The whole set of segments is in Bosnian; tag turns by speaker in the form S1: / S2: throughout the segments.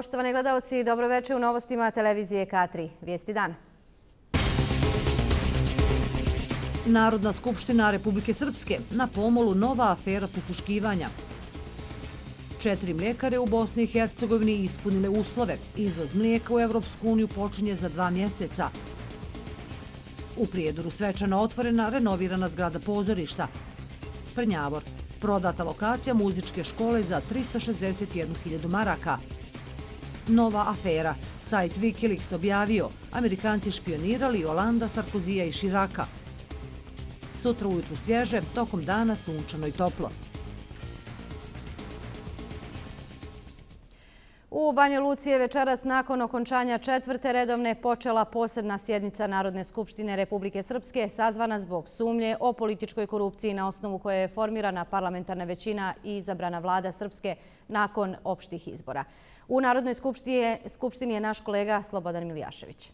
S1: Poštovani gledalci, dobroveče u novostima televizije K3. Vijesti dan.
S2: Narodna skupština Republike Srpske na pomolu nova afera presluškivanja. Četiri mljekare u Bosni i Hercegovini ispunile uslove. Izvoz mlijeka u Evropsku uniju počinje za dva mjeseca. U Prijedoru svečana otvorena renovirana zgrada pozorišta. Prnjavor. Prodata lokacija muzičke škole za 361.000 maraka nova afera. Sajt Wikileaks objavio, Amerikanci špionirali Olanda, Sarkozija i Širaka. Sutra ujutru svježe, tokom dana sunčano i toplo.
S1: U Banja Luci večeras nakon okončanja četvrte redovne počela posebna sjednica Narodne skupštine Republike Srpske sazvana zbog sumlje o političkoj korupciji na osnovu koje je formirana parlamentarna većina i izabrana vlada Srpske nakon opštih izbora. U Narodnoj skupštini je naš kolega Slobodan Milijašević.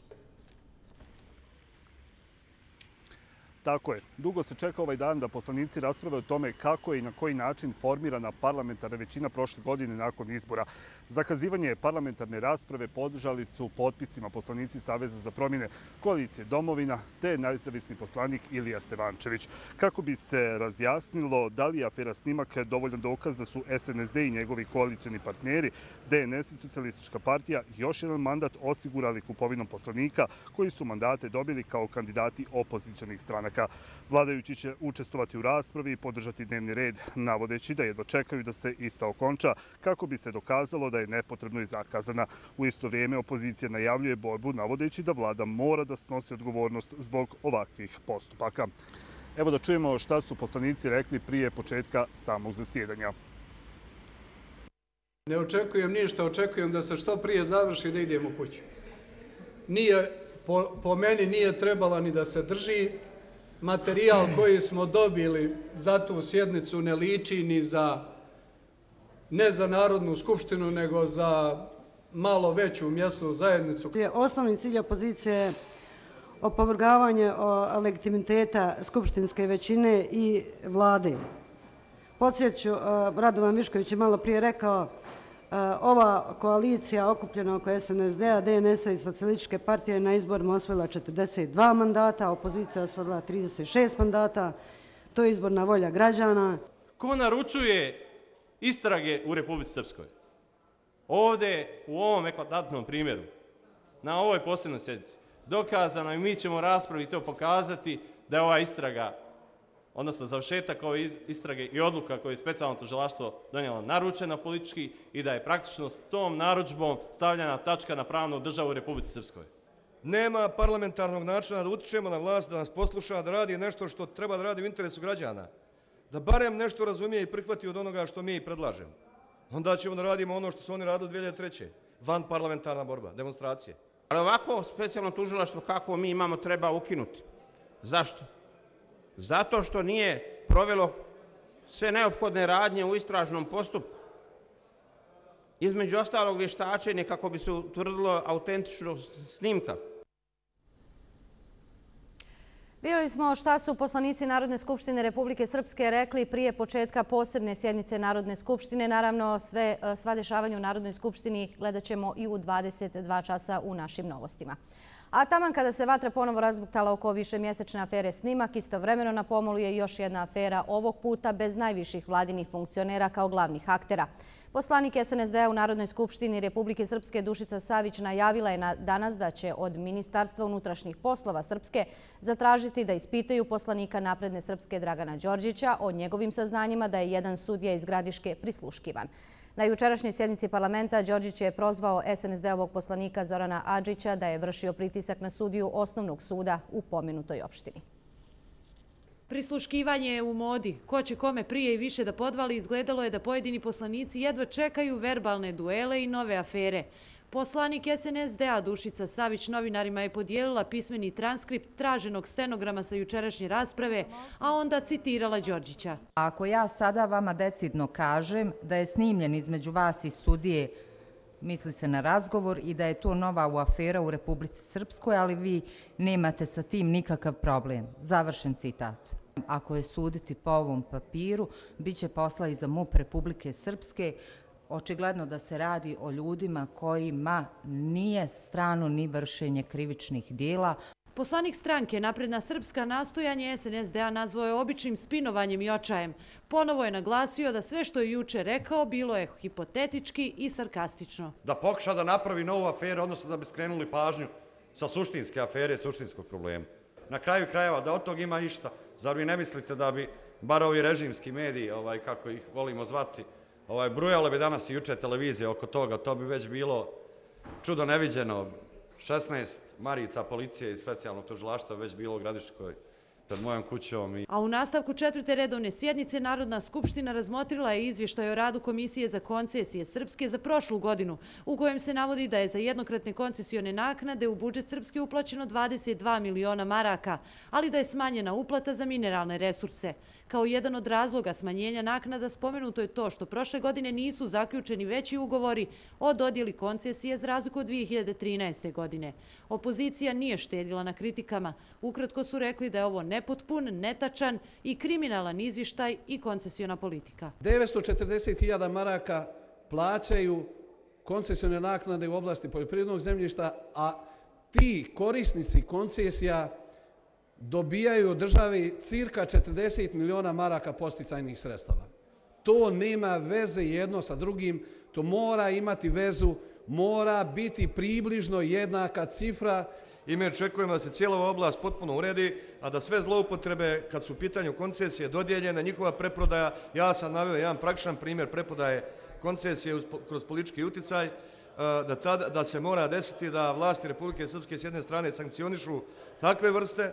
S3: Tako je. Dugo se čeka ovaj dan da poslanici rasprave o tome kako je i na koji način formirana parlamentarna većina prošle godine nakon izbora. Zakazivanje parlamentarne rasprave podržali su potpisima poslanici Saveza za promjene koalicije domovina te najzavisni poslanik Ilija Stevančević. Kako bi se razjasnilo da li je afera snimak dovoljan dokaz da su SNSD i njegovi koalicijani partneri DNS i Socialistička partija još jedan mandat osigurali kupovinom poslanika koji su mandate dobili kao kandidati opozicijalnih stranaka stranaka. Vladajući će učestovati u raspravi i podržati dnevni red, navodeći da jedva čekaju da se ista okonča kako bi se dokazalo da je nepotrebno i zakazana. U isto vrijeme opozicija najavljuje borbu, navodeći da vlada mora da snosi odgovornost zbog ovakvih postupaka. Evo da čujemo šta su poslanici rekli prije početka samog zasjedanja.
S4: Ne očekujem ništa, očekujem da se što prije završi i da idemo kući. Po meni nije trebala ni da se drži, materijal koji smo dobili za tu sjednicu ne liči ni za ne za Narodnu skupštinu, nego
S2: za malo veću mjesnu zajednicu. Je osnovni cilj opozicije opovrgavanje legitimiteta skupštinske većine i vlade. Podsjeću, e, Radovan Višković je malo prije rekao, Eh, ova koalicija okupljena oko SNSD-a, DNS-a i Socialističke partije na izborima osvojila 42 mandata, opozicija osvojila 36 mandata, to je izborna volja građana.
S5: Ko naručuje istrage u Republici Srpskoj? Ovde, u ovom eklatantnom primjeru, na ovoj posljednoj sedici, dokazano i mi ćemo raspraviti to pokazati da je ova istraga odnosno završetak ove istrage i odluka koje je specijalno tužilaštvo donijelo naručena politički i da je praktično s tom naručbom stavljena tačka na pravnu državu Republike Republici Srpskoj. Nema parlamentarnog načina da utičemo na vlast, da nas posluša, da radi nešto što treba da radi u interesu građana. Da barem nešto razumije i prihvati od onoga što mi predlažemo. Onda ćemo da radimo ono što su oni radili 2003. Van parlamentarna borba, demonstracije. Ali ovako specijalno tužilaštvo kako mi imamo treba ukinuti. Zašto? zato što nije provelo sve neophodne radnje u istražnom postupku. Između ostalog vještačenje kako bi se utvrdilo autentičnost snimka.
S1: Bili smo šta su poslanici Narodne skupštine Republike Srpske rekli prije početka posebne sjednice Narodne skupštine. Naravno, sve sva dešavanja u Narodnoj skupštini gledat ćemo i u 22 časa u našim novostima. A taman kada se vatra ponovo razbuktala oko više mjesečne afere snimak, istovremeno na pomolu je još jedna afera ovog puta bez najviših vladinih funkcionera kao glavnih aktera. Poslanik SNSD-a u Narodnoj skupštini Republike Srpske Dušica Savić najavila je danas da će od Ministarstva unutrašnjih poslova Srpske zatražiti da ispitaju poslanika napredne Srpske Dragana Đorđića o njegovim saznanjima da je jedan sudija iz Gradiške prisluškivan. Na jučerašnjoj sjednici parlamenta Đorđić je prozvao SNSD-ovog poslanika Zorana Adžića da je vršio pritisak na sudiju osnovnog suda u pomenutoj opštini.
S6: Prisluškivanje je u modi. Ko će kome prije i više da podvali, izgledalo je da pojedini poslanici jedva čekaju verbalne duele i nove afere. Poslanik SNSD-a Dušica Savić novinarima je podijelila pismeni transkript traženog stenograma sa jučerašnje rasprave, a onda citirala Đorđića.
S7: Ako ja sada vama decidno kažem da je snimljen između vas i sudije, misli se na razgovor i da je to nova u afera u Republici Srpskoj, ali vi nemate sa tim nikakav problem. Završen citat. Ako je suditi po ovom papiru, bit će posla i za MUP Republike Srpske, očigledno da se radi o ljudima kojima nije strano ni vršenje krivičnih dijela.
S6: Poslanik stranke napredna srpska nastojanje SNSD-a nazvao je običnim spinovanjem i očajem. Ponovo je naglasio da sve što je juče rekao bilo je hipotetički i sarkastično.
S5: Da pokuša da napravi novu aferu, odnosno da bi skrenuli pažnju sa suštinske afere, suštinskog problema. Na kraju krajeva, da od tog ima ništa, zar vi ne mislite da bi bar ovi režimski mediji, ovaj, kako ih volimo zvati, ovaj, brujalo bi danas i juče televizije oko toga, to bi već bilo čudo neviđeno. 16 marica policije i specijalno tužilaštvo već bilo u Gradiškoj pred mojom kućom.
S6: A u nastavku četvrte redovne sjednice Narodna skupština razmotrila je izvještaj o radu Komisije za koncesije Srpske za prošlu godinu, u kojem se navodi da je za jednokratne koncesione naknade u budžet Srpske uplaćeno 22 miliona maraka, ali da je smanjena uplata za mineralne resurse. Kao jedan od razloga smanjenja naknada spomenuto je to što prošle godine nisu zaključeni veći ugovori o dodjeli koncesije z razliku od 2013. godine. Opozicija nije štedila na kritikama. Ukratko su rekli da je ovo nepotpun, netačan i kriminalan izvištaj i koncesiona politika.
S4: 940.000 maraka plaćaju koncesione naknade u oblasti poljoprivrednog zemljišta, a ti korisnici koncesija dobijaju od države cirka 40 miliona maraka posticajnih sredstava. To nema veze jedno sa drugim, to mora imati vezu, mora biti približno jednaka cifra. I me očekujemo da se
S5: cijela oblast potpuno uredi, a da sve zloupotrebe kad su u pitanju koncesije dodijeljene, njihova preprodaja, ja sam navio jedan prakšan primjer preprodaje koncesije kroz politički uticaj, e, da, da se mora desiti da vlasti Republike Srpske s jedne strane sankcionišu takve vrste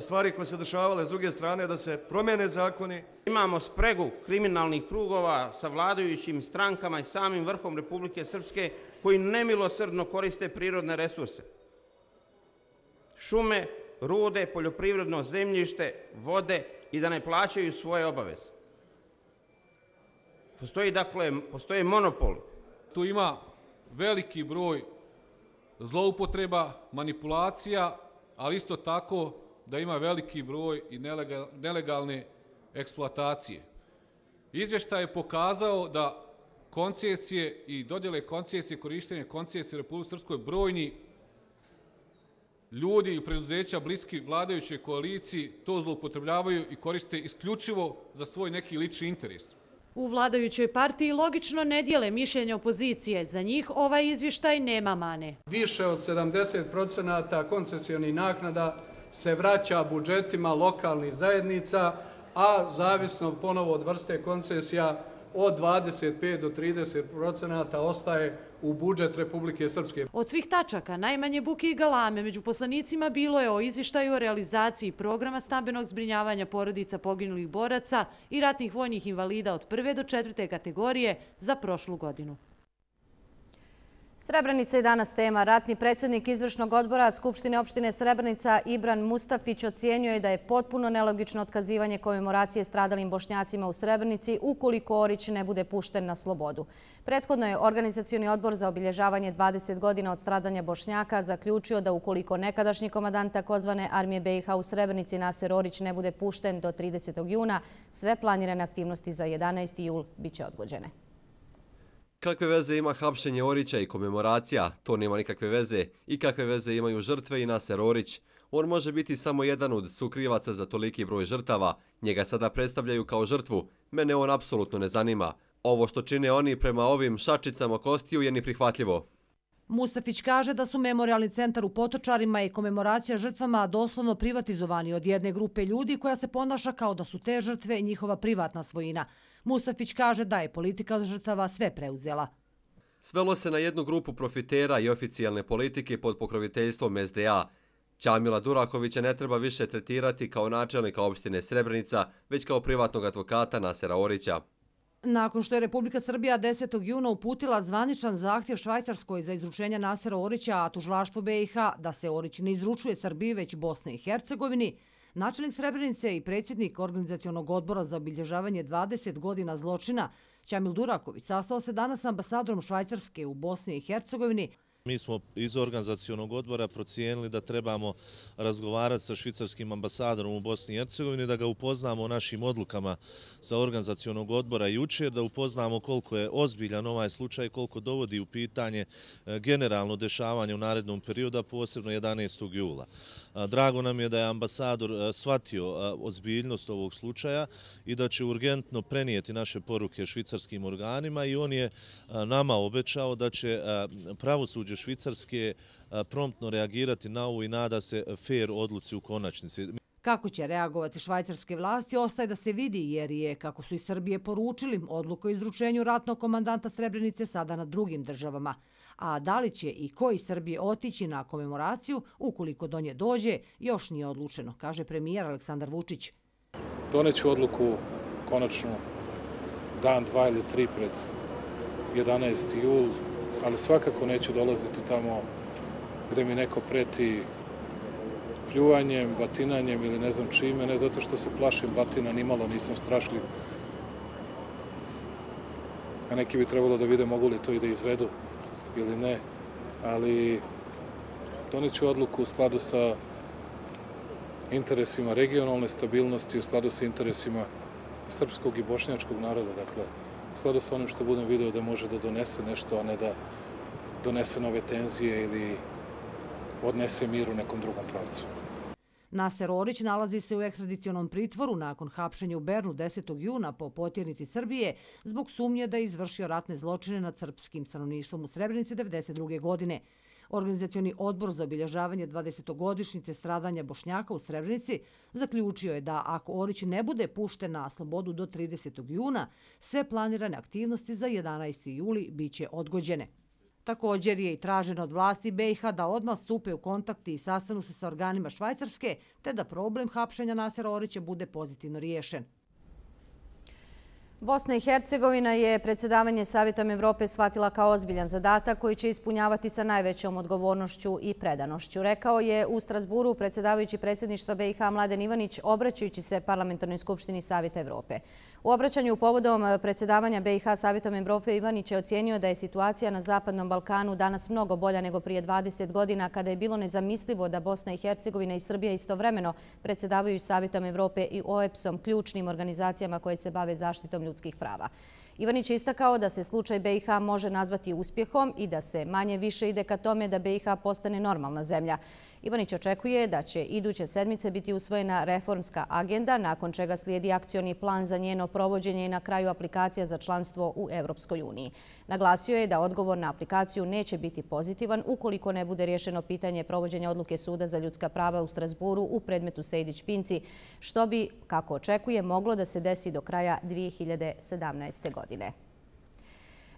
S5: stvari koje se dešavale s druge strane da se promene zakoni. Imamo spregu kriminalnih krugova sa vladajućim strankama i samim vrhom Republike Srpske koji nemilosrdno koriste prirodne resurse. Šume, rude, poljoprivredno zemljište, vode i da ne plaćaju svoje obaveze. Postoji, dakle, postoji monopol.
S4: Tu ima veliki broj zloupotreba, manipulacija, ali isto tako da ima veliki broj i nelegalne eksploatacije. Izvještaj je pokazao da koncesije i dodjele koncesije, korištenje koncesije u Republike Srpskoj brojni ljudi i preduzeća bliski vladajućoj koaliciji to zloupotrebljavaju i koriste isključivo za svoj neki lični interes.
S6: U vladajućoj partiji logično ne dijele mišljenje opozicije. Za njih ovaj izvještaj nema mane.
S4: Više od 70 procenata koncesijonih naknada se vraća budžetima lokalnih zajednica, a zavisno ponovo od vrste koncesija od 25 do 30 procenata ostaje u budžet Republike Srpske.
S6: Od svih tačaka, najmanje buke i galame među poslanicima bilo je o izvištaju o realizaciji programa stambenog zbrinjavanja porodica poginulih boraca i ratnih vojnih invalida od prve do četvrte kategorije za prošlu godinu.
S1: Srebrnica je danas tema. Ratni predsjednik izvršnog odbora Skupštine opštine Srebrnica Ibran Mustafić ocijenjuje da je potpuno nelogično otkazivanje komemoracije stradalim bošnjacima u Srebrnici ukoliko Orić ne bude pušten na slobodu. Prethodno je Organizacijoni odbor za obilježavanje 20 godina od stradanja bošnjaka zaključio da ukoliko nekadašnji komadan tzv. armije BiH u Srebrnici Naser Orić ne bude pušten do 30. juna, sve planirane aktivnosti za 11. jul biće odgođene.
S8: Kakve veze ima hapšenje Orića i komemoracija, to nema nikakve veze. I kakve veze imaju žrtve i Naser Orić. On može biti samo jedan od sukrivaca za toliki broj žrtava. Njega sada predstavljaju kao žrtvu. Mene on apsolutno ne zanima. Ovo što čine oni prema ovim šačicama kostiju je neprihvatljivo.
S2: Mustafić kaže da su memorialni centar u potočarima i komemoracija žrtvama doslovno privatizovani od jedne grupe ljudi koja se ponaša kao da su te žrtve njihova privatna svojina. Mustafić kaže da je politika žrtava sve preuzela.
S8: Svelo se na jednu grupu profitera i oficijalne politike pod pokroviteljstvom SDA. Ćamila Durakovića ne treba više tretirati kao načelnika opštine Srebrnica, već kao privatnog advokata Nasera Orića.
S2: Nakon što je Republika Srbija 10. juna uputila zvaničan zahtjev Švajcarskoj za izručenje Nasera Orića, a tužlaštvo BiH da se Orić ne izručuje Srbiji već Bosne i Hercegovini, Načelnik Srebrenice i predsjednik Organizacijonog odbora za obilježavanje 20 godina zločina Ćamil Duraković sastao se danas ambasadorom Švajcarske u Bosni i Hercegovini,
S5: Mi smo iz organizacijonog odbora procijenili da trebamo razgovarati sa švicarskim ambasadorom u Bosni i Hercegovini, da ga upoznamo o našim odlukama sa organizacijonog odbora jučer, da upoznamo koliko je ozbiljan ovaj slučaj, koliko dovodi u pitanje e, generalno dešavanje u narednom periodu, a posebno 11. jula. Drago nam je da je ambasador e, shvatio e, ozbiljnost ovog slučaja i da će urgentno prenijeti naše poruke švicarskim organima i on je nama obećao da će pravosuđe između Švicarske eh, promptno reagirati na ovu i nada se fair odluci u konačnici.
S2: Kako će reagovati švajcarske vlasti ostaje da se vidi jer je, kako su i Srbije poručili, odluka o izručenju ratnog komandanta Srebrenice sada na drugim državama. A da li će i koji Srbije otići na komemoraciju, ukoliko do nje dođe, još nije odlučeno, kaže premijer Aleksandar Vučić.
S4: Doneću odluku konačno dan, dva ili tri pred 11. jul ali svakako neću dolaziti tamo gde mi neko preti pljuvanjem, batinanjem ili ne znam čime, ne zato što se plašim batina, nimalo nisam strašljiv. A neki bi trebalo da vide mogu li to i da izvedu ili ne, ali doniću odluku u skladu sa interesima regionalne stabilnosti, u skladu sa interesima srpskog i bošnjačkog naroda, dakle, skladu sa onim što budem video da može da donese nešto, a ne da donese nove tenzije ili odnese mir u nekom drugom pravcu.
S2: Naser Orić nalazi se u ekstradicionom pritvoru nakon hapšenja u Bernu 10. juna po potjernici Srbije zbog sumnje da je izvršio ratne zločine nad srpskim stanovništvom u Srebrenici 1992. godine. Organizacioni odbor za obilježavanje 20-godišnjice stradanja Bošnjaka u Srebrenici zaključio je da ako Orić ne bude pušten na slobodu do 30. juna, sve planirane aktivnosti za 11. juli biće odgođene. Također je i traženo od vlasti BiH da odmah stupe u kontakti i sastanu se sa organima Švajcarske, te da problem hapšenja Nasera Orića bude pozitivno riješen.
S1: Bosna i Hercegovina je predsjedavanje Savjetom Evrope shvatila kao ozbiljan zadatak koji će ispunjavati sa najvećom odgovornošću i predanošću. Rekao je u Strasburu predsjedavajući predsjedništva BiH Mladen Ivanić obraćajući se Parlamentarnoj skupštini Savjeta Evrope. U obraćanju u povodom predsjedavanja BiH Savjetom Evrope Ivanić je ocijenio da je situacija na Zapadnom Balkanu danas mnogo bolja nego prije 20 godina kada je bilo nezamislivo da Bosna i Hercegovina i Srbija istovremeno predsjedavaju Savjetom Evrope i OEPS-om, ključnim organizacijama koje se bave zaštitom ljud ljudskih prava. Ivanić je istakao da se slučaj BiH može nazvati uspjehom i da se manje više ide ka tome da BiH postane normalna zemlja. Ivanić očekuje da će iduće sedmice biti usvojena reformska agenda, nakon čega slijedi akcioni plan za njeno provođenje i na kraju aplikacija za članstvo u Evropskoj uniji. Naglasio je da odgovor na aplikaciju neće biti pozitivan ukoliko ne bude rješeno pitanje provođenja odluke Suda za ljudska prava u Strasburu u predmetu Sejdić-Finci, što bi, kako očekuje, moglo da se desi do kraja 2017. godine godine.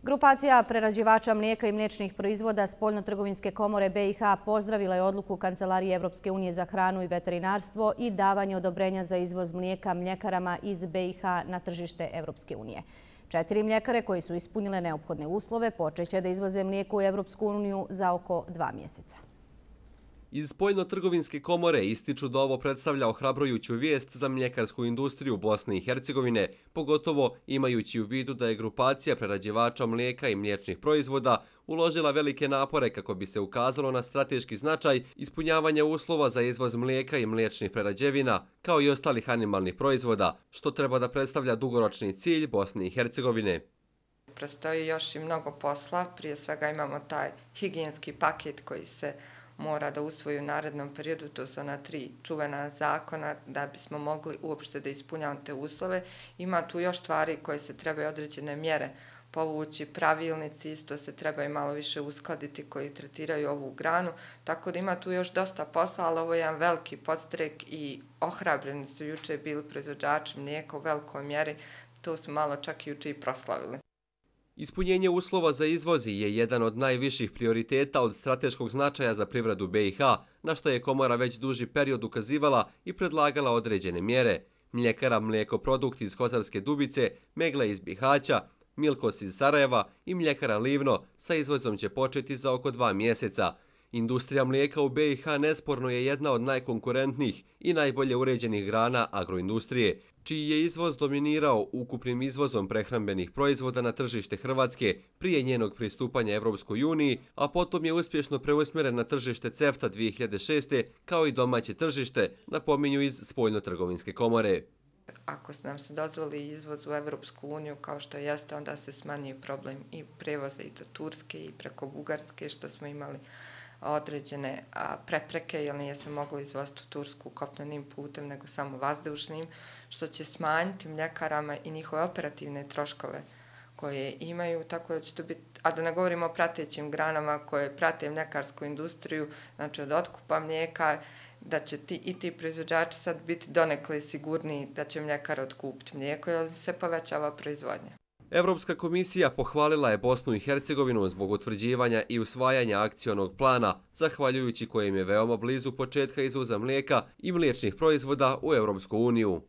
S1: Grupacija prerađivača mlijeka i mliječnih proizvoda Spoljno-trgovinske komore BiH pozdravila je odluku Kancelarije Evropske unije za hranu i veterinarstvo i davanje odobrenja za izvoz mlijeka mljekarama iz BiH na tržište Evropske unije. Četiri mljekare koji su ispunile neophodne uslove počeće da izvoze mlijeko u Evropsku uniju za oko dva mjeseca.
S8: Iz spoljno-trgovinske komore ističu da ovo predstavlja ohrabrojuću vijest za mljekarsku industriju Bosne i Hercegovine, pogotovo imajući u vidu da je grupacija prerađivača mlijeka i mliječnih proizvoda uložila velike napore kako bi se ukazalo na strateški značaj ispunjavanja uslova za izvoz mlijeka i mliječnih prerađevina, kao i ostalih animalnih proizvoda, što treba da predstavlja dugoročni cilj Bosne i Hercegovine.
S7: Prestoji još i mnogo posla, prije svega imamo taj higijenski paket koji se izgleda mora da usvoju u narednom periodu, to su ona tri čuvena zakona da bismo mogli uopšte da ispunjamo te uslove. Ima tu još stvari koje se trebaju određene mjere povući, pravilnici isto se trebaju malo više uskladiti koji tretiraju ovu granu, tako da ima tu još dosta posla, ali ovo je jedan veliki podstrek i ohrabreni su juče bili proizvođači mlijeka u velikoj mjeri, to su malo čak juče i proslavili. Ispunjenje uslova za izvozi
S8: je jedan od najviših prioriteta od strateškog značaja za privredu BiH, na što je komora već duži period ukazivala i predlagala određene mjere. Mljekara Mlijeko Produkt iz Kozarske Dubice, Megla iz Bihaća, Milkos iz Sarajeva i Mljekara Livno sa izvozom će početi za oko dva mjeseca. Industrija mlijeka u BiH nesporno je jedna od najkonkurentnijih i najbolje uređenih grana agroindustrije, čiji je izvoz dominirao ukupnim izvozom prehrambenih proizvoda na tržište Hrvatske prije njenog pristupanja Evropskoj uniji, a potom je uspješno preusmjeren na tržište CEFTA 2006. kao i domaće tržište, napominju iz Spoljno-trgovinske komore.
S7: Ako se nam se dozvoli izvoz u Evropsku uniju kao što jeste, onda se smanjuje problem i prevoza i do Turske i preko Bugarske što smo imali određene prepreke, jer nije se moglo izvoziti u Tursku kopnenim putem, nego samo vazdušnim što će smanjiti mljekarama i njihove operativne troškove koje imaju, tako da će to biti, a da ne govorimo o pratećim granama koje prate mljekarsku industriju, znači od otkupa mljeka, da će ti, i ti proizvođači sad biti donekle sigurni da će mljekar otkupiti mlijeko jer se povećava proizvodnja.
S8: Evropska komisija pohvalila je Bosnu i Hercegovinu zbog utvrđivanja i usvajanja akcijonog plana, zahvaljujući kojim je veoma blizu početka izvoza mlijeka i mliječnih proizvoda u Evropsku uniju.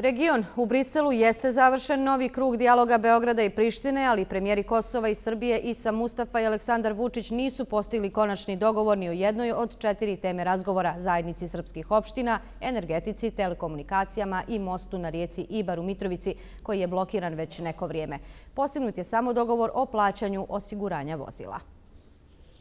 S1: Region u Briselu jeste završen novi krug dialoga Beograda i Prištine, ali premijeri Kosova i Srbije Isa Mustafa i Aleksandar Vučić nisu postigli konačni dogovor ni o jednoj od četiri teme razgovora zajednici srpskih opština, energetici, telekomunikacijama i mostu na rijeci Ibar u Mitrovici, koji je blokiran već neko vrijeme. Postignut je samo dogovor o plaćanju osiguranja vozila.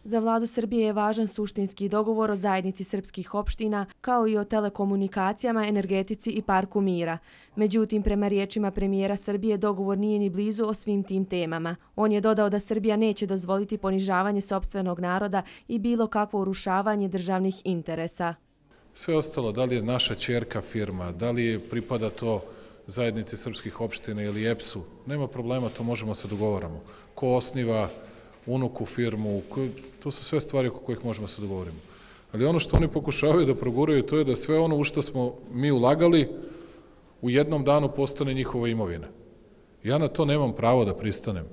S9: Za vladu Srbije je važan suštinski dogovor o zajednici srpskih opština, kao i o telekomunikacijama, energetici i parku mira. Međutim, prema riječima premijera Srbije, dogovor nije ni blizu o svim tim temama. On je dodao da Srbija neće dozvoliti ponižavanje sobstvenog naroda i bilo kakvo urušavanje državnih interesa. Sve
S4: ostalo, da li je naša čerka firma, da li je pripada to zajednici srpskih opština ili EPS-u, nema problema, to možemo se dogovoramo. Ko osniva unuku firmu, to su sve stvari oko kojih možemo se dogovoriti. Ali ono što oni pokušavaju da proguraju, to je da sve ono u što smo mi ulagali, u jednom danu postane njihova imovina. Ja na to nemam pravo da pristanem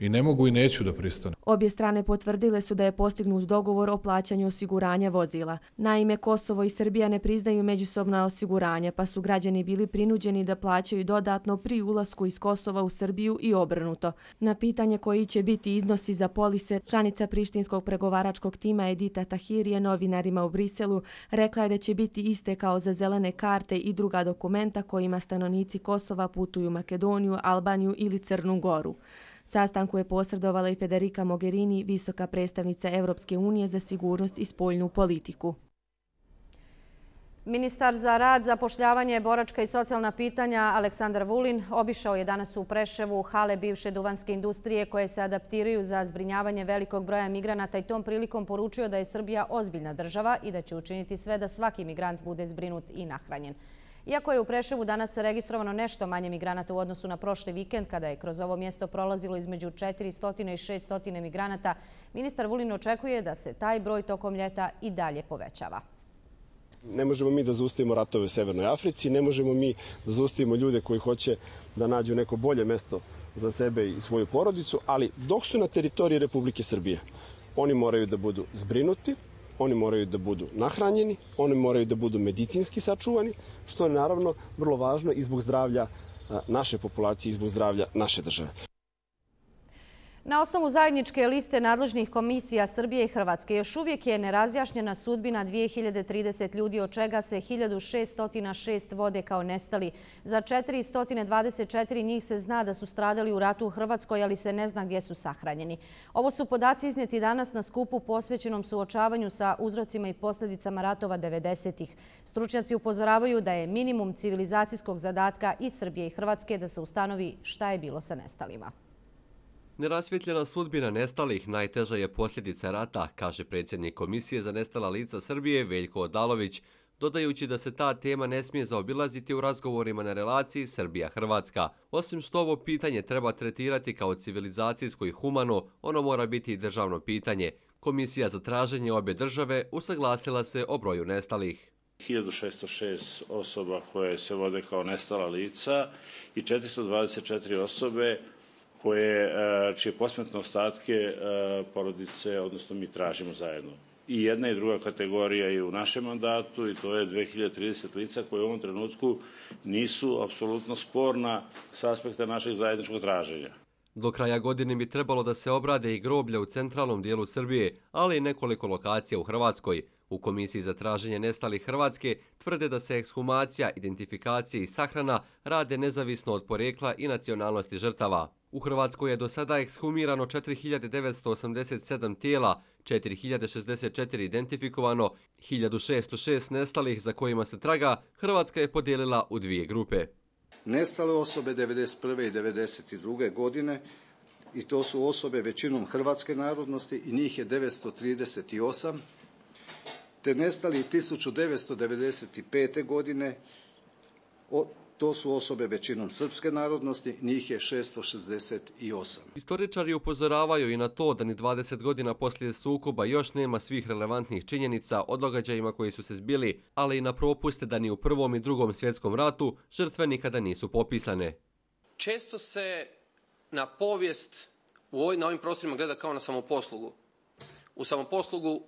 S4: i ne mogu i neću da pristane.
S9: Obje strane potvrdile su da je postignut dogovor o plaćanju osiguranja vozila. Naime, Kosovo i Srbija ne priznaju međusobna osiguranja, pa su građani bili prinuđeni da plaćaju dodatno pri ulasku iz Kosova u Srbiju i obrnuto. Na pitanje koji će biti iznosi za polise, članica Prištinskog pregovaračkog tima Edita Tahir je novinarima u Briselu rekla je da će biti iste kao za zelene karte i druga dokumenta kojima stanovnici Kosova putuju u Makedoniju, Albaniju ili Crnu Goru. Sastanku je posredovala i Federica Mogherini, visoka predstavnica Evropske unije za sigurnost i spoljnu politiku.
S1: Ministar za rad, zapošljavanje, boračka i socijalna pitanja Aleksandar Vulin obišao je danas u Preševu hale bivše duvanske industrije koje se adaptiraju za zbrinjavanje velikog broja migranata i tom prilikom poručio da je Srbija ozbiljna država i da će učiniti sve da svaki migrant bude zbrinut i nahranjen. Iako je u Preševu danas registrovano nešto manje migranata u odnosu na prošli vikend, kada je kroz ovo mjesto prolazilo između 400 i 600 migranata, ministar Vulin očekuje da se taj broj tokom ljeta i dalje povećava.
S3: Ne možemo mi da zaustavimo ratove u Severnoj Africi, ne možemo mi da zaustavimo ljude koji hoće da nađu neko bolje mesto za sebe i svoju porodicu, ali dok su na teritoriji Republike Srbije, oni moraju da budu zbrinuti, oni moraju da budu nahranjeni, oni moraju da budu medicinski sačuvani, što je naravno vrlo važno i zbog zdravlja naše populacije i zbog zdravlja naše države.
S1: Na osnovu zajedničke liste nadležnih komisija Srbije i Hrvatske još uvijek je nerazjašnjena sudbina 2030 ljudi, od čega se 1606 vode kao nestali. Za 424 njih se zna da su stradali u ratu u Hrvatskoj, ali se ne zna gdje su sahranjeni. Ovo su podaci izneti danas na skupu posvećenom suočavanju sa uzrocima i posljedicama ratova 90-ih. Stručnjaci upozoravaju da je minimum civilizacijskog zadatka i Srbije i Hrvatske da se ustanovi šta je bilo sa nestalima.
S8: Nerasvjetljena sudbina nestalih najteža je posljedica rata, kaže predsjednik Komisije za nestala lica Srbije Veljko Odalović, dodajući da se ta tema ne smije zaobilaziti u razgovorima na relaciji Srbija-Hrvatska. Osim što ovo pitanje treba tretirati kao civilizacijsko i humano, ono mora biti i državno pitanje. Komisija za traženje obje države usaglasila se o broju nestalih.
S5: 1606 osoba koje se vode kao nestala lica i 424 osobe koje, će e, posmetne ostatke e, porodice, odnosno mi tražimo zajedno. I jedna i druga kategorija je u našem mandatu i to je 2030 lica koje u ovom trenutku nisu apsolutno sporna s aspekta našeg zajedničkog traženja.
S8: Do kraja godine bi trebalo da se obrade i groblja u centralnom dijelu Srbije, ali i nekoliko lokacija u Hrvatskoj. U Komisiji za traženje nestalih Hrvatske tvrde da se ekshumacija, identifikacija i sahrana rade nezavisno od porekla i nacionalnosti žrtava. U Hrvatskoj je do sada ekshumirano 4987 tijela, 4064 identifikovano, 1606 nestalih za kojima se traga, Hrvatska je podijelila u dvije grupe.
S5: Nestale osobe 1991. i 1992. godine i to su osobe većinom hrvatske narodnosti i njih je 938, te nestali 1995. godine od To su osobe većinom srpske narodnosti, njih je 668.
S8: Istoričari upozoravaju i na to da ni 20 godina poslije sukoba još nema svih relevantnih činjenica o događajima koji su se zbili, ali i na propuste da ni u Prvom i Drugom svjetskom ratu žrtve nikada nisu popisane. Često se na povijest na ovim prostorima gleda kao na samoposlugu. U samoposlugu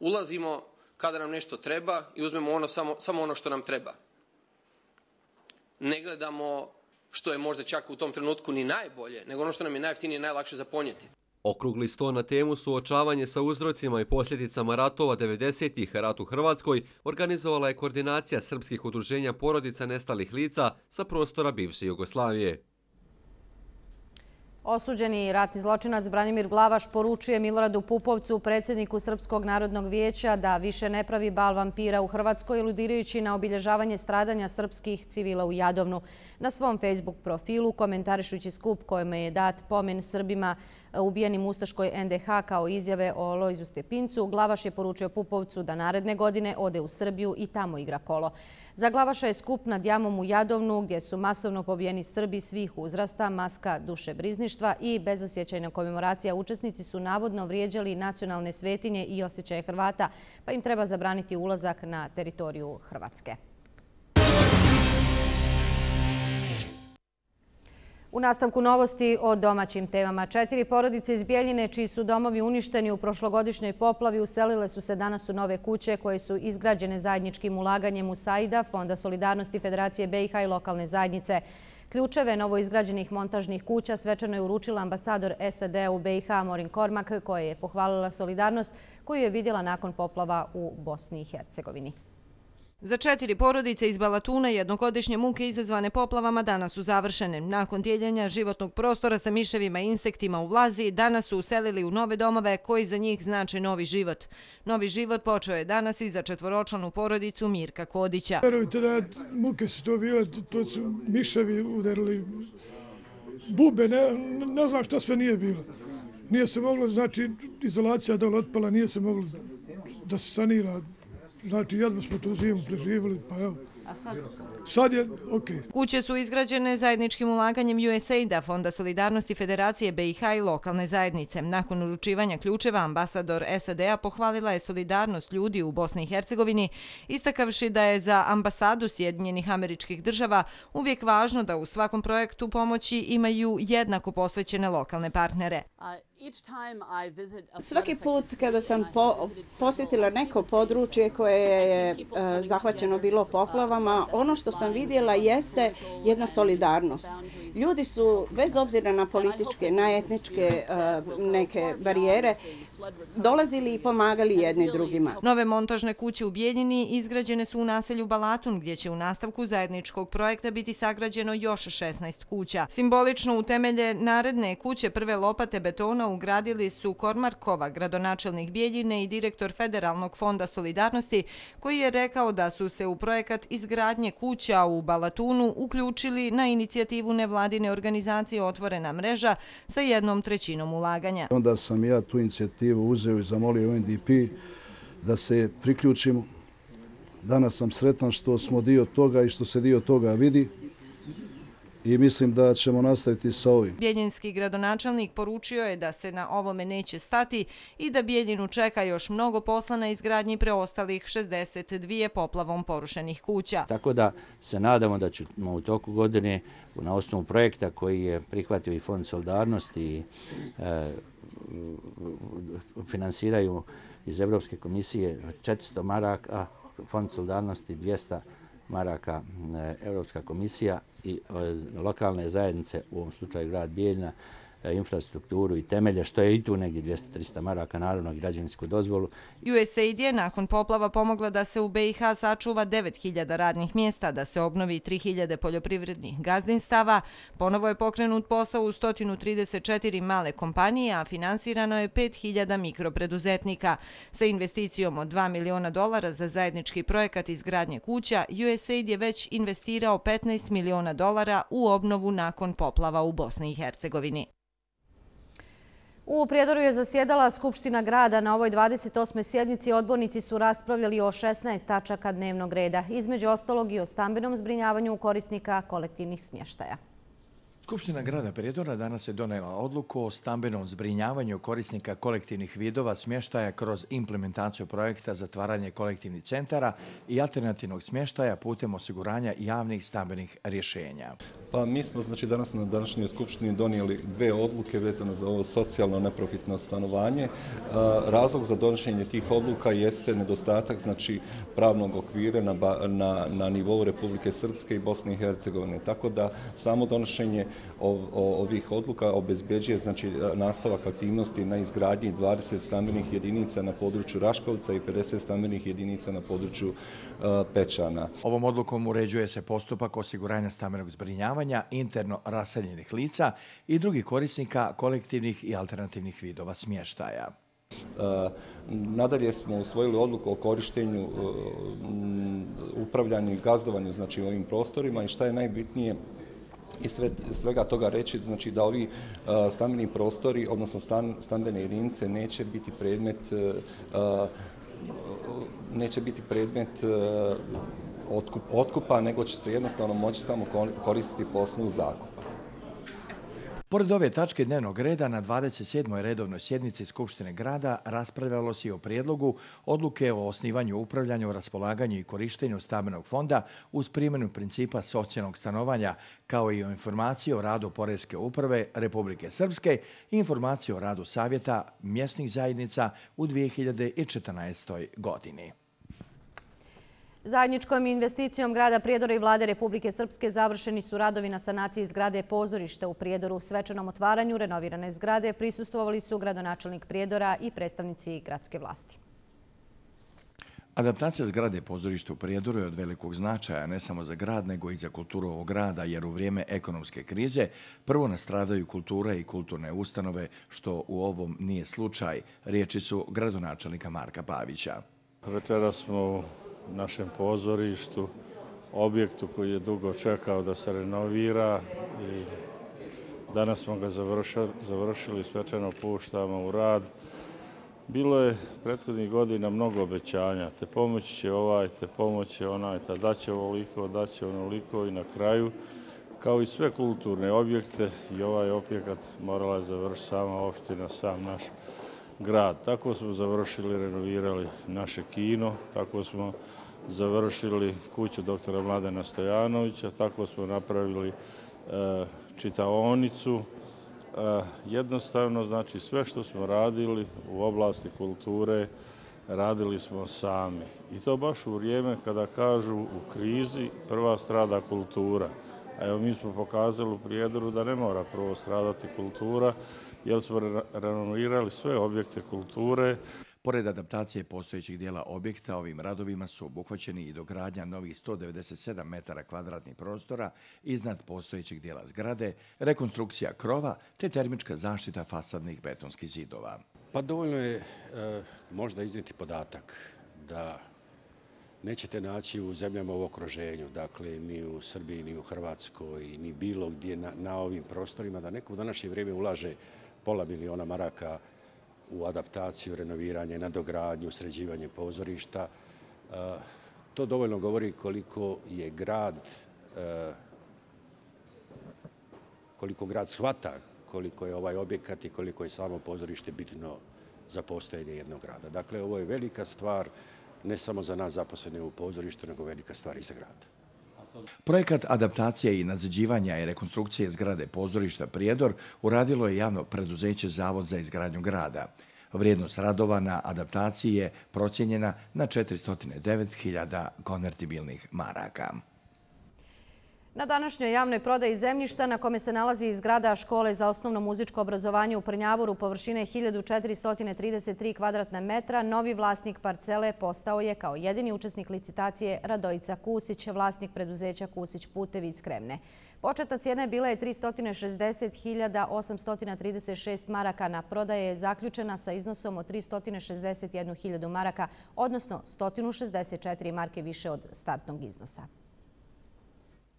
S8: ulazimo kada nam nešto treba i uzmemo ono samo ono što nam treba ne gledamo što je možda čak u tom trenutku ni najbolje, nego ono što nam je najeftinije i najlakše zaponjeti. Okrugli sto na temu suočavanje sa uzrocima i posljedicama ratova 90-ih rat u Hrvatskoj organizovala je koordinacija srpskih udruženja porodica nestalih lica sa prostora bivše Jugoslavije.
S1: Osuđeni ratni zločinac Branimir Glavaš poručuje Miloradu Pupovcu, predsjedniku Srpskog narodnog vijeća, da više ne pravi bal vampira u Hrvatskoj, iludirajući na obilježavanje stradanja srpskih civila u Jadovnu. Na svom Facebook profilu, komentarišući skup kojima je dat pomen Srbima ubijenim Ustaškoj NDH kao izjave o Lojzu Stepincu, Glavaš je poručio Pupovcu da naredne godine ode u Srbiju i tamo igra kolo. Za Glavaša je skup nad jamom u Jadovnu, gdje su masovno pobijeni Srbi svih uzrasta, maska, duše, brizni ubištva i bezosjećajna komemoracija. Učesnici su navodno vrijeđali nacionalne svetinje i osjećaje Hrvata, pa im treba zabraniti ulazak na teritoriju Hrvatske. U nastavku novosti o domaćim temama. Četiri porodice iz Bijeljine, čiji su domovi uništeni u prošlogodišnjoj poplavi, uselile su se danas u nove kuće koje su izgrađene zajedničkim ulaganjem u Saida, Fonda solidarnosti Federacije BiH i lokalne zajednice Ključeve novoizgrađenih montažnih kuća svečano je uručila ambasador SAD u BiH Morin Kormak, koja je pohvalila solidarnost koju je vidjela nakon poplava u Bosni i Hercegovini.
S10: Za četiri porodice iz Balatuna jednogodišnje muke izazvane poplavama danas su završene. Nakon dijeljenja životnog prostora sa miševima i insektima u vlazi, danas su uselili u nove domove koji za njih znače novi život. Novi život počeo je danas i za četvoročlanu porodicu Mirka Kodića. Verujte
S4: da muke su to bile, to su miševi udarili bube, ne znam šta sve nije bilo. Nije se moglo, znači izolacija dole otpala, nije se moglo da se sanira, Znači, jedno smo tu zimu preživjeli, pa evo. Sad je, okej.
S10: Kuće su izgrađene zajedničkim ulaganjem USAID-a, Fonda solidarnosti Federacije BiH i lokalne zajednice. Nakon uručivanja ključeva, ambasador SAD-a pohvalila je solidarnost ljudi u Bosni i Hercegovini, istakavši da je za ambasadu Sjedinjenih američkih država uvijek važno da u svakom projektu pomoći imaju jednako posvećene lokalne partnere. Svaki put kada sam posjetila neko područje koje je eh, zahvaćeno bilo uh, poplavama, ono što sam vidjela jeste jedna solidarnost. Ljudi su, bez obzira na političke, na etničke eh, neke barijere, dolazili i pomagali jedni drugima. Nove montažne kuće u Bijeljini izgrađene su u naselju Balatun, gdje će u nastavku zajedničkog projekta biti sagrađeno još 16 kuća. Simbolično u temelje naredne kuće prve lopate betona ugradili su Kormarkova, gradonačelnik Bijeljine i direktor Federalnog fonda solidarnosti, koji je rekao da su se u projekat izgradnje kuća u Balatunu uključili na inicijativu nevladine organizacije Otvorena mreža sa jednom trećinom ulaganja.
S3: Onda sam ja tu inicijativu inicijativu uzeo i zamolio NDP da se priključimo. Danas sam sretan što smo dio toga i što se dio toga vidi i mislim da ćemo nastaviti sa ovim.
S10: Bijeljinski gradonačelnik poručio je da se na ovome neće stati i da Bijeljinu čeka još mnogo posla na izgradnji preostalih 62 poplavom porušenih kuća.
S8: Tako da se nadamo da ćemo u toku godine na osnovu projekta koji je prihvatio i Fond solidarnosti i e, finansiraju iz Evropske komisije 400 maraka, fond solidarnosti 200 maraka eh, Evropska komisija i eh, lokalne zajednice, u ovom slučaju grad Bijeljna, E, infrastrukturu i temelje, što je i tu negdje 200-300 maraka, naravno građevinsku dozvolu.
S10: USAID je nakon poplava pomogla da se u BiH sačuva 9000 radnih mjesta, da se obnovi 3000 poljoprivrednih gazdinstava. Ponovo je pokrenut posao u 134 male kompanije, a finansirano je 5000 mikropreduzetnika. Sa investicijom od 2 miliona dolara za zajednički projekat izgradnje kuća, USAID je već investirao 15 miliona dolara u obnovu nakon poplava u Bosni i Hercegovini.
S1: U Prijedoru je zasjedala Skupština grada. Na ovoj 28. sjednici odbornici su raspravljali o 16 tačaka dnevnog reda, između ostalog i o stambenom zbrinjavanju korisnika kolektivnih smještaja.
S11: Skupština grada Prijedora danas je donela odluku o stambenom zbrinjavanju korisnika kolektivnih vidova smještaja kroz implementaciju projekta zatvaranje kolektivnih centara i alternativnog smještaja putem osiguranja javnih stambenih rješenja.
S5: Pa mi smo znači danas na današnjoj skupštini donijeli dve odluke vezane za ovo socijalno neprofitno stanovanje. Razlog za donošenje tih odluka jeste nedostatak znači pravnog okvira na, na nivou Republike Srpske i Bosne i Hercegovine. Tako da samo donošenje ovih odluka obezbeđuje znači nastavak aktivnosti na izgradnji 20 stambenih jedinica na području Raškovca i 50 stambenih jedinica na području e, Pečana. Ovom odlukom uređuje se
S11: postupak osiguranja stambenog zbrinjavanja interno raseljenih lica i drugih korisnika kolektivnih i alternativnih vidova smještaja. E,
S5: nadalje smo usvojili odluku o korištenju, e, upravljanju i gazdovanju znači, ovim prostorima i šta je najbitnije, i sve, svega toga reći, znači da ovi stambeni prostori, odnosno stan, stambene jedinice, neće biti predmet e, neće biti predmet e, otkup, otkupa, nego će se jednostavno moći samo koristiti po osnovu zakupa.
S11: Pored ove tačke dnevnog reda, na 27. redovnoj sjednici Skupštine grada raspravljalo se i o prijedlogu odluke o osnivanju, upravljanju, raspolaganju i korištenju stabenog fonda uz primjenu principa socijalnog stanovanja, kao i o informaciji o radu Porezke uprave Republike Srpske i informaciji o radu savjeta mjesnih zajednica u 2014. godini.
S1: Zajedničkom investicijom grada Prijedora i vlade Republike Srpske završeni su radovi na sanaciji zgrade pozorišta u Prijedoru. U svečanom otvaranju renovirane zgrade prisustovali su gradonačelnik Prijedora i predstavnici gradske vlasti.
S11: Adaptacija zgrade pozorišta u Prijedoru je od velikog značaja ne samo za grad, nego i za kulturu ovog grada, jer u vrijeme ekonomske krize prvo nastradaju kultura i kulturne ustanove, što u ovom nije slučaj. Riječi su gradonačelnika Marka Pavića.
S5: Pretjera smo našem pozorištu, objektu koji je dugo čekao da se renovira i danas smo ga završili, svečano puštamo u rad. Bilo je prethodnih godina mnogo obećanja, te pomoć će ovaj, te pomoć će onaj, ta da će ovoliko, da će onoliko i na kraju, kao i sve kulturne objekte, i ovaj objekat morala je završiti sama opština, sam naš objekat grad. Tako smo završili, renovirali naše kino, tako smo završili kuću doktora Mladena Stojanovića, tako smo napravili e, čitaonicu. E, jednostavno, znači sve što smo radili u oblasti kulture, radili smo sami. I to baš u vrijeme kada kažu u krizi prva strada kultura. Evo mi smo pokazali u prijedoru da ne mora prvo stradati kultura, jer smo renovirali sve objekte
S11: kulture. Pored adaptacije postojećih dijela objekta, ovim radovima su obuhvaćeni i dogradnja novih 197 metara kvadratnih prostora iznad postojećih dijela zgrade, rekonstrukcija krova te termička zaštita fasadnih betonskih zidova. Pa dovoljno je e, možda izniti podatak da nećete naći u zemljama u okruženju, dakle ni u Srbiji, ni u Hrvatskoj, ni bilo gdje na, na ovim prostorima, da neko u današnje vrijeme ulaže pola miliona maraka u adaptaciju, renoviranje, nadogradnju, sređivanje pozorišta. E, to dovoljno govori koliko je grad, e, koliko grad shvata koliko je ovaj objekat i koliko je samo pozorište bitno za postojenje jednog grada. Dakle, ovo je velika stvar ne samo za nas zaposlene u pozorištu, nego velika stvar i za grada. Projekat adaptacije i nazađivanja i rekonstrukcije zgrade pozorišta Prijedor uradilo je javno preduzeće Zavod za izgradnju grada. Vrijednost radova na adaptaciji je procjenjena na 409.000 konvertibilnih maraka.
S1: Na današnjoj javnoj prodaji zemljišta na kome se nalazi izgrada škole za osnovno muzičko obrazovanje u Prnjavoru površine 1433 kvadratna metra, novi vlasnik parcele postao je kao jedini učesnik licitacije Radojica Kusić, vlasnik preduzeća Kusić Putevi iz Kremne. Početna cijena je bila je 360.836 maraka na prodaje, je zaključena sa iznosom od 361.000 maraka, odnosno 164 marke više od startnog iznosa.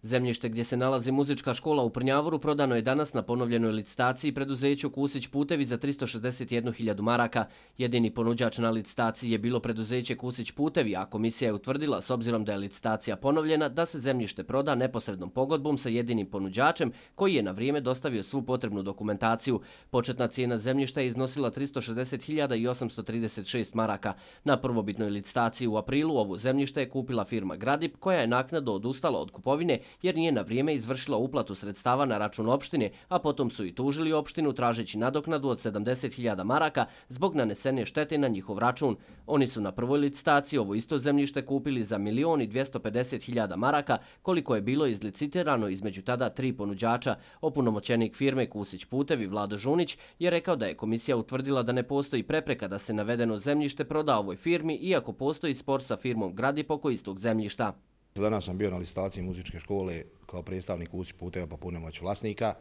S12: Zemljište gdje se nalazi muzička škola u Prnjavoru prodano je danas na ponovljenoj licitaciji preduzeću Kusić Putevi za 361.000 maraka. Jedini ponuđač na licitaciji je bilo preduzeće Kusić Putevi, a komisija je utvrdila, s obzirom da je licitacija ponovljena, da se zemljište proda neposrednom pogodbom sa jedinim ponuđačem koji je na vrijeme dostavio svu potrebnu dokumentaciju. Početna cijena zemljišta je iznosila 360.836 maraka. Na prvobitnoj licitaciji u aprilu ovu zemljište je kupila firma Gradip koja je naknado odustala od kupovine jer nije na vrijeme izvršila uplatu sredstava na račun opštine, a potom su i tužili opštinu tražeći nadoknadu od 70.000 maraka zbog nanesene štete na njihov račun. Oni su na prvoj licitaciji ovo isto zemljište kupili za 1.250.000 maraka, koliko je bilo izlicitirano između tada tri ponuđača. Opunomoćenik firme Kusić Putevi Vlado Žunić je rekao da je komisija utvrdila da ne postoji prepreka da se navedeno zemljište proda ovoj firmi, iako postoji spor sa firmom Gradipo koji istog zemljišta.
S5: Danas sam bio na listaciji muzičke škole kao predstavnik usi puteva pa pune moć vlasnika.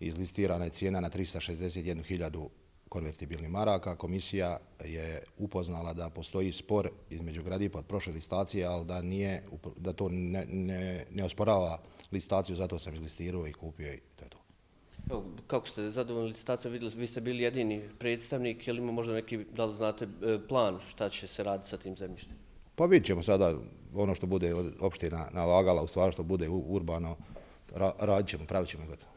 S5: Izlistirana je cijena na 361.000 konvertibilnih maraka.
S11: Komisija je upoznala da postoji spor između gradipa od prošle listacije, ali da to ne osporava listaciju, zato sam izlistirao i kupio
S12: i to je Kako ste zadovoljni listacijom vidjeli, vi ste bili jedini predstavnik, ili ima možda neki, da li znate, e, plan šta će se raditi sa tim zemljištem?
S5: Pa vidit ćemo sada, ono što bude opština nalagala, u stvari što bude urbano, radit ćemo, pravit ćemo gotovo.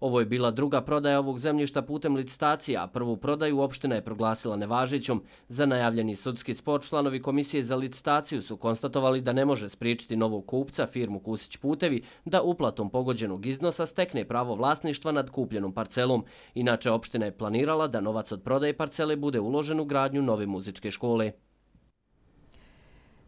S12: Ovo je bila druga prodaja ovog zemljišta putem licitacija, a prvu prodaju opština je proglasila nevažićom. Za najavljeni sudski spor članovi Komisije za licitaciju su konstatovali da ne može spriječiti novog kupca, firmu Kusić Putevi, da uplatom pogođenog iznosa stekne pravo vlasništva nad kupljenom parcelom. Inače, opština je planirala da novac od prodaje parcele bude uložen u gradnju nove muzičke škole.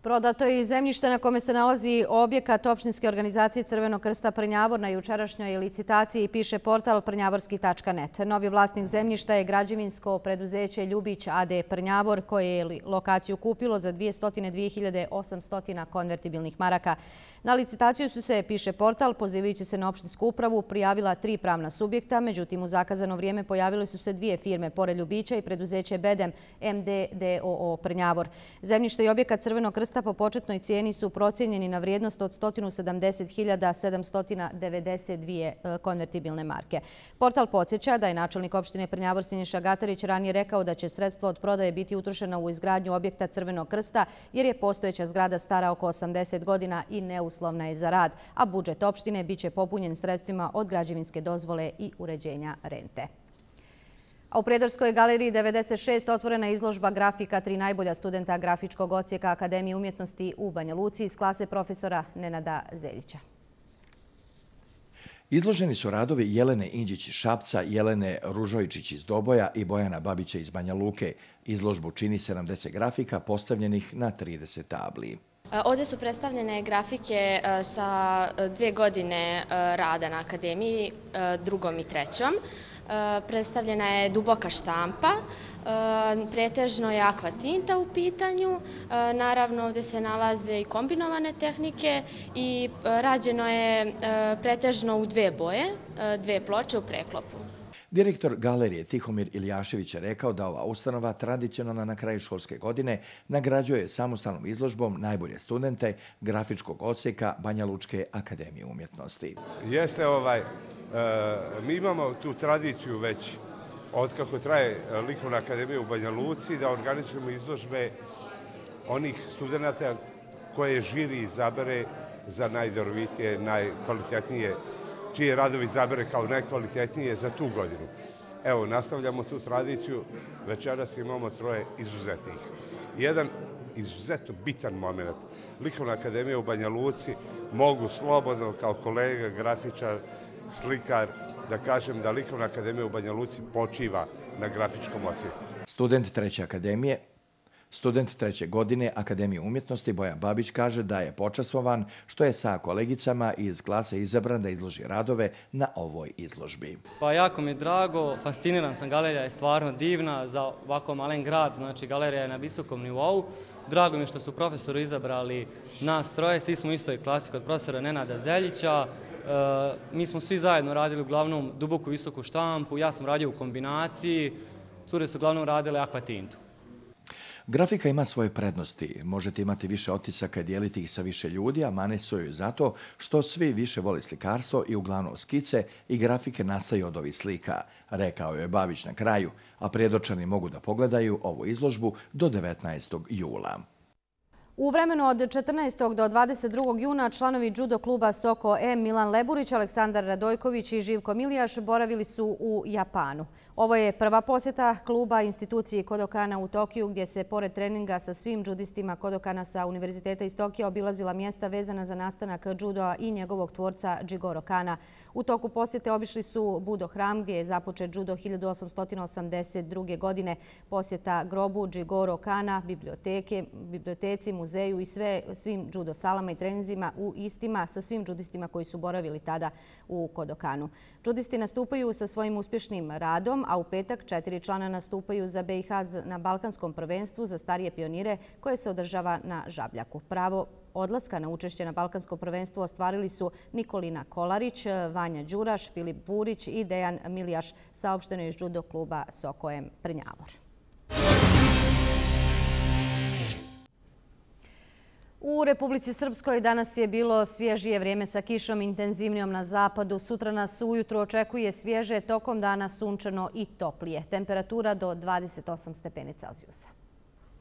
S1: Prodato je i zemljište na kome se nalazi objekat opštinske organizacije Crvenog krsta Prnjavor na jučerašnjoj licitaciji piše portal prnjavorski.net. Novi vlasnik zemljišta je građevinsko preduzeće Ljubić AD Prnjavor koje je lokaciju kupilo za 202.800 konvertibilnih maraka. Na licitaciju su se, piše portal, pozivajući se na opštinsku upravu, prijavila tri pravna subjekta. Međutim, u zakazano vrijeme pojavile su se dvije firme pored Ljubića i preduzeće Bedem MDDOO Prnjavor. Zemljište i objekat Crvenog krsta vrsta po početnoj cijeni su procijenjeni na vrijednost od 170.792 e, konvertibilne marke. Portal podsjeća da je načelnik opštine Prnjavor Sinješa Gatarić ranije rekao da će sredstvo od prodaje biti utrošeno u izgradnju objekta Crvenog krsta jer je postojeća zgrada stara oko 80 godina i neuslovna je za rad, a budžet opštine biće popunjen sredstvima od građevinske dozvole i uređenja rente. A u Predorskoj galeriji 96 otvorena izložba grafika tri najbolja studenta grafičkog ocijeka Akademije umjetnosti u Banja Luci iz klase profesora Nenada Zeljića.
S11: Izloženi su radovi Jelene Indjić iz Šapca, Jelene Ružojičić iz Doboja i Bojana Babića iz Banja Luke. Izložbu čini 70 grafika postavljenih na 30 tabli.
S9: E, ovdje su predstavljene grafike e, sa dvije godine e, rada na akademiji, drugom i trećom. E, predstavljena je duboka štampa, e, pretežno je akvatinta u pitanju, e, naravno ovdje se nalaze i kombinovane tehnike i rađeno je pretežno u dve boje, dve ploče u preklopu.
S11: Direktor galerije Tihomir Ilijašević je rekao da ova ustanova tradicionalna na kraju školske godine nagrađuje samostalnom izložbom najbolje studente grafičkog odseka Banja Lučke akademije umjetnosti.
S5: Jeste ovaj, e, mi imamo tu tradiciju već od kako traje likovna akademija u Banja Luci da organizujemo izložbe onih studenta koje žiri izabere za najdorovitije, najkvalitetnije studenta čije radovi zabere kao najkvalitetnije za tu godinu. Evo, nastavljamo tu tradiciju, večeras imamo troje izuzetnih. Jedan izuzetno bitan moment. Likovna akademija u Banja Luci mogu slobodno kao kolega, grafičar, slikar, da kažem da Likovna akademija u Banja Luci počiva na grafičkom ocijeku.
S11: Student treće akademije, Student treće godine Akademije umjetnosti Bojan Babić kaže da je počasovan što je sa kolegicama iz klase izabran da izloži radove na ovoj izložbi.
S8: Pa jako mi je drago, fasciniran sam, galerija je stvarno divna za ovako malen grad, znači galerija je na visokom nivou. Drago mi je što su profesori izabrali nas troje, svi smo istoj klasi kod profesora Nenada Zeljića. E, mi smo svi zajedno radili uglavnom duboku visoku štampu, ja sam radio u kombinaciji, cure su uglavnom radile akvatintu.
S11: Grafika ima svoje prednosti. Možete imati više otisaka i dijeliti ih sa više ljudi, a mane su joj zato što svi više voli slikarstvo i uglavnom skice i grafike nastaju od ovih slika, rekao je Bavić na kraju, a prijedočani mogu da pogledaju ovu izložbu do 19. jula.
S1: U vremenu od 14. do 22. juna članovi judo kluba Soko E Milan Leburić, Aleksandar Radojković i Živko Milijaš boravili su u Japanu. Ovo je prva posjeta kluba instituciji Kodokana u Tokiju gdje se pored treninga sa svim judistima Kodokana sa Univerziteta iz Tokija obilazila mjesta vezana za nastanak judoa i njegovog tvorca Jigoro Kana. U toku posjete obišli su Budo hram gdje je započet judo 1882. godine, posjeta grobu Jigoro Kana, biblioteci, muzeju i svim džudosalama i trenzima u istima sa svim džudistima koji su boravili tada u Kodokanu. Džudisti nastupaju sa svojim uspješnim radom, a u petak četiri člana nastupaju za BiH na Balkanskom prvenstvu za starije pionire koje se održava na Žabljaku. Pravo odlaska na učešće na Balkanskom prvenstvu ostvarili su Nikolina Kolarić, Vanja Đuraš, Filip Vurić i Dejan Milijaš, saopšteno iz judo kluba Sokojem Prnjavor. Thank you. U Republici Srpskoj danas je bilo svježije vrijeme sa kišom intenzivnijom na zapadu. Sutra nas ujutru očekuje svježe, tokom dana sunčano i toplije. Temperatura do 28 stepeni
S9: Celsjusa.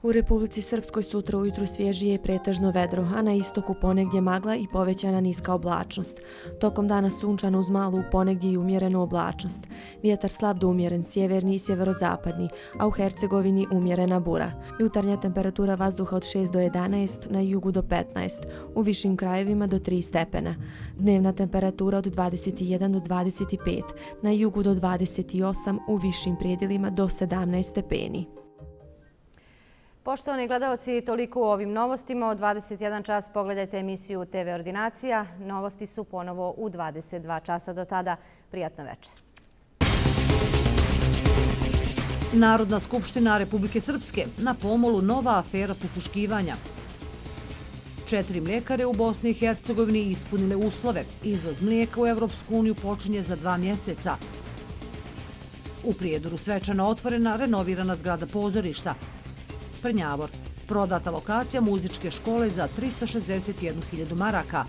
S9: U Republici Srpskoj sutra ujutru svježije je pretežno vedro, a na istoku ponegdje magla i povećana niska oblačnost. Tokom dana sunčano uz malu ponegdje i umjerenu oblačnost. Vjetar slab do umjeren, sjeverni i sjeverozapadni, a u Hercegovini umjerena bura. Jutarnja temperatura vazduha od 6 do 11, na jugu do 15, u višim krajevima do 3 stepena. Dnevna temperatura od 21 do 25, na jugu do 28, u višim prijedilima do 17 stepeni.
S1: Poštovani gledalci, toliko u ovim novostima. O 21 čas pogledajte emisiju TV Ordinacija. Novosti su ponovo u 22 časa do tada. Prijatno
S10: večer.
S2: Narodna skupština Republike Srpske. Na pomolu nova afera presluškivanja. Četiri mljekare u Bosni i Hercegovini ispunile uslove. Izvoz mlijeka u Evropsku uniju počinje za dva mjeseca. U Prijedoru svečana otvorena renovirana zgrada pozorišta. Prnjavor. Prodata lokacija muzičke škole za 361.000 maraka.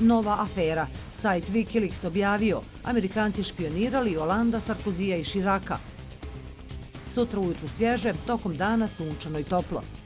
S2: Nova afera. Sajt Wikileaks objavio. Amerikanci špionirali Jolanda, Sarkozija i Širaka. Sutra ujutru svježe, tokom dana sunčano i toplo.